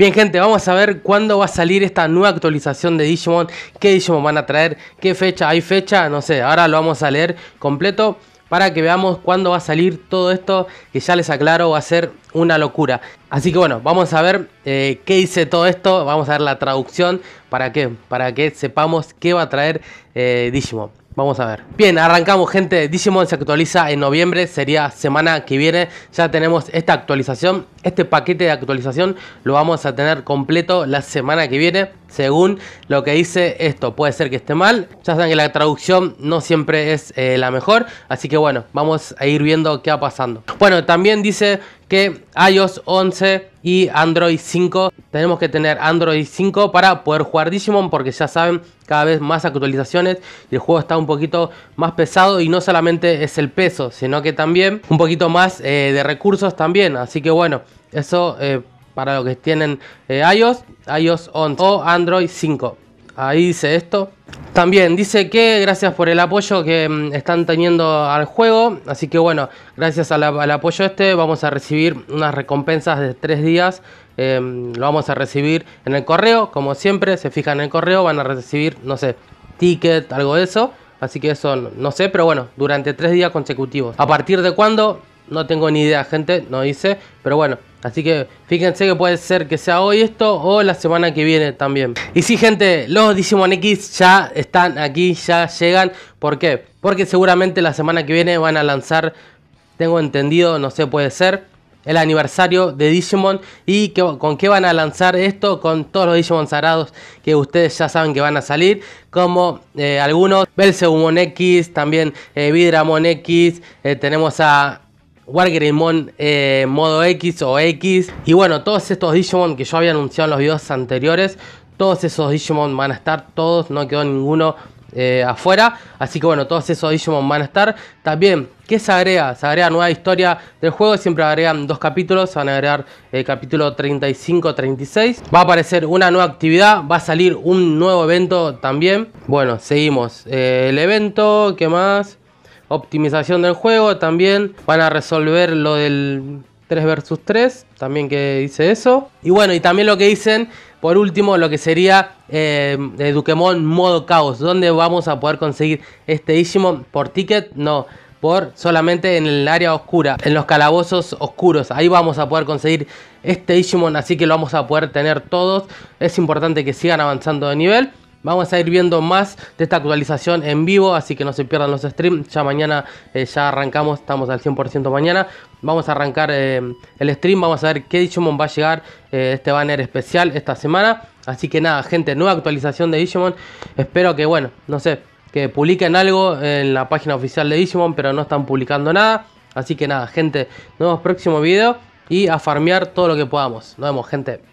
Bien, gente, vamos a ver cuándo va a salir esta nueva actualización de Digimon. ¿Qué Digimon van a traer? ¿Qué fecha? ¿Hay fecha? No sé, ahora lo vamos a leer completo para que veamos cuándo va a salir todo esto, que ya les aclaro va a ser una locura. Así que bueno, vamos a ver eh, qué dice todo esto, vamos a ver la traducción, para qué, para que sepamos qué va a traer eh, Digimon. Vamos a ver. Bien, arrancamos gente, Digimon se actualiza en noviembre, sería semana que viene, ya tenemos esta actualización este paquete de actualización lo vamos a tener completo la semana que viene, según lo que dice esto. Puede ser que esté mal, ya saben que la traducción no siempre es eh, la mejor, así que bueno, vamos a ir viendo qué va pasando. Bueno, también dice que iOS 11 y Android 5, tenemos que tener Android 5 para poder jugar Digimon, porque ya saben, cada vez más actualizaciones el juego está un poquito más pesado y no solamente es el peso, sino que también un poquito más eh, de recursos también, así que bueno. Eso eh, para los que tienen eh, iOS, iOS 11 o Android 5. Ahí dice esto. También dice que gracias por el apoyo que mm, están teniendo al juego. Así que bueno, gracias al apoyo este vamos a recibir unas recompensas de tres días. Em, lo vamos a recibir en el correo, como siempre. Se fijan en el correo, van a recibir, no sé, ticket, algo de eso. Así que eso no, sé, pero bueno, durante tres días consecutivos. ¿A partir de cuándo? No tengo ni idea, gente, no hice. Pero bueno, así que fíjense que puede ser que sea hoy esto o la semana que viene también. Y sí, gente, los Digimon X ya están aquí, ya llegan. ¿Por qué? Porque seguramente la semana que viene van a lanzar, tengo entendido, no sé, puede ser, el aniversario de Digimon y con qué van a lanzar esto con todos los Digimon sagrados que ustedes ya saben que van a salir como eh, algunos Belzebumon X también eh, Vidramon X eh, tenemos a Wargreymon eh, modo X o X. Y bueno, todos estos Digimon que yo había anunciado en los videos anteriores, todos esos Digimon van a estar, todos, no quedó ninguno eh, afuera. Así que bueno, todos esos Digimon van a estar. También, ¿qué se agrega? Se agrega nueva historia del juego. Siempre agregan dos capítulos. Van a agregar el eh, capítulo 35-36. Va a aparecer una nueva actividad. Va a salir un nuevo evento también. Bueno, seguimos. el evento, ¿qué más? optimización del juego también. Van a resolver lo del 3 versus 3, también que dice eso. Y bueno, y también lo que dicen, por último, lo que sería eh, de Dukemon modo caos, donde vamos a poder conseguir este Digimon por ticket, no, por solamente en el área oscura, en los calabozos oscuros. Ahí vamos a poder conseguir este Digimon, así que lo vamos a poder tener todos. Es importante que sigan avanzando de nivel. Vamos a ir viendo más de esta actualización en vivo, así que no se pierdan los streams. Ya mañana eh, ya arrancamos, estamos al 100% mañana. Vamos a arrancar eh, el stream, vamos a ver qué Digimon va a llegar eh, este banner especial esta semana. Así que nada, gente, nueva actualización de Digimon. Espero que, bueno, no sé, que publiquen algo en la página oficial de Digimon, pero no están publicando nada. Así que nada, gente, nos vemos próximo video y a farmear todo lo que podamos. Nos vemos, gente.